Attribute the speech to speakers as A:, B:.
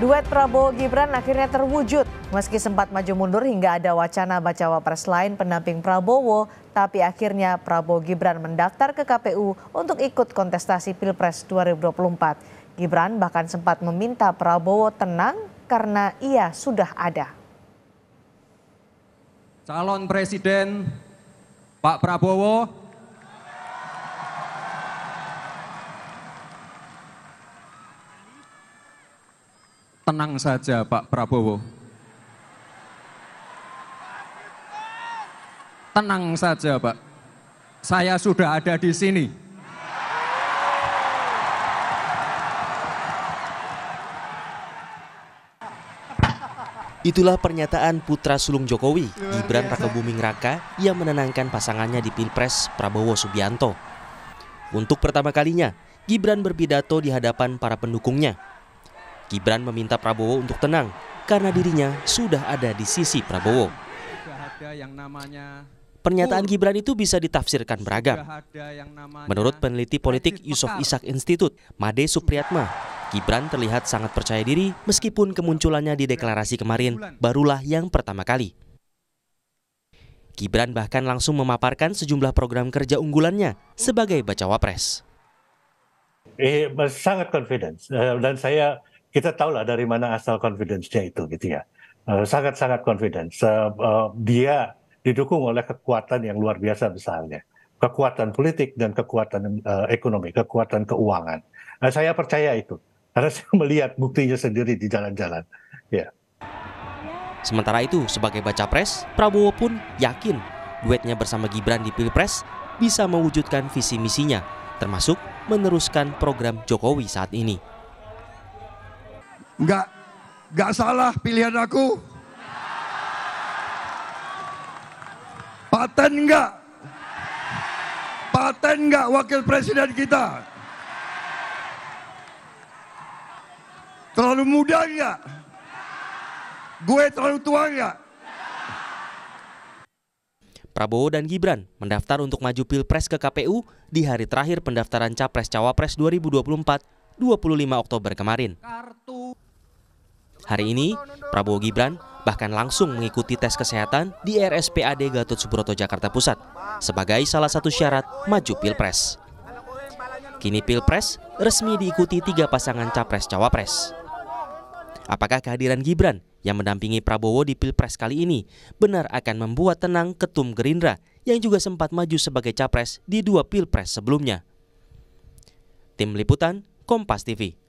A: Duet Prabowo Gibran akhirnya terwujud. Meski sempat maju mundur hingga ada wacana bacawa pres lain pendamping Prabowo, tapi akhirnya Prabowo Gibran mendaftar ke KPU untuk ikut kontestasi Pilpres 2024. Gibran bahkan sempat meminta Prabowo tenang karena ia sudah ada. Calon Presiden Pak Prabowo tenang saja Pak Prabowo. Tenang saja Pak, saya sudah ada di sini. Itulah pernyataan putra sulung Jokowi, Gibran Rakabuming Raka, yang menenangkan pasangannya di Pilpres Prabowo Subianto. Untuk pertama kalinya, Gibran berpidato di hadapan para pendukungnya Gibran meminta Prabowo untuk tenang karena dirinya sudah ada di sisi Prabowo. Pernyataan Gibran itu bisa ditafsirkan beragam. Menurut peneliti politik Yusuf Ishak Institute, Made Supriyatma, Gibran terlihat sangat percaya diri meskipun kemunculannya di deklarasi kemarin barulah yang pertama kali. Gibran bahkan langsung memaparkan sejumlah program kerja unggulannya sebagai bacawapres.
B: Eh, sangat confidence eh, dan saya kita tahu lah dari mana asal confidence-nya itu gitu ya. Eh, sangat-sangat confidence. Eh, eh, dia didukung oleh kekuatan yang luar biasa besarnya. Kekuatan politik dan kekuatan ekonomi, kekuatan keuangan. Nah, saya percaya itu. Karena saya melihat buktinya sendiri di jalan-jalan.
A: Yeah. Sementara itu, sebagai baca pres, Prabowo pun yakin duetnya bersama Gibran di Pilpres bisa mewujudkan visi misinya, termasuk meneruskan program Jokowi saat ini. Enggak, enggak salah pilihan aku.
B: Paten enggak? Paten enggak wakil presiden kita? Terlalu muda enggak? Gue terlalu tua enggak?
A: Prabowo dan Gibran mendaftar untuk maju Pilpres ke KPU di hari terakhir pendaftaran Capres Cawapres 2024 25 Oktober kemarin. Kartu Hari ini, Prabowo Gibran bahkan langsung mengikuti tes kesehatan di RSPAD Gatot Subroto Jakarta Pusat sebagai salah satu syarat maju Pilpres. Kini Pilpres resmi diikuti tiga pasangan Capres-Cawapres. Apakah kehadiran Gibran yang mendampingi Prabowo di Pilpres kali ini benar akan membuat tenang ketum Gerindra yang juga sempat maju sebagai Capres di dua Pilpres sebelumnya? Tim Liputan, Kompas TV.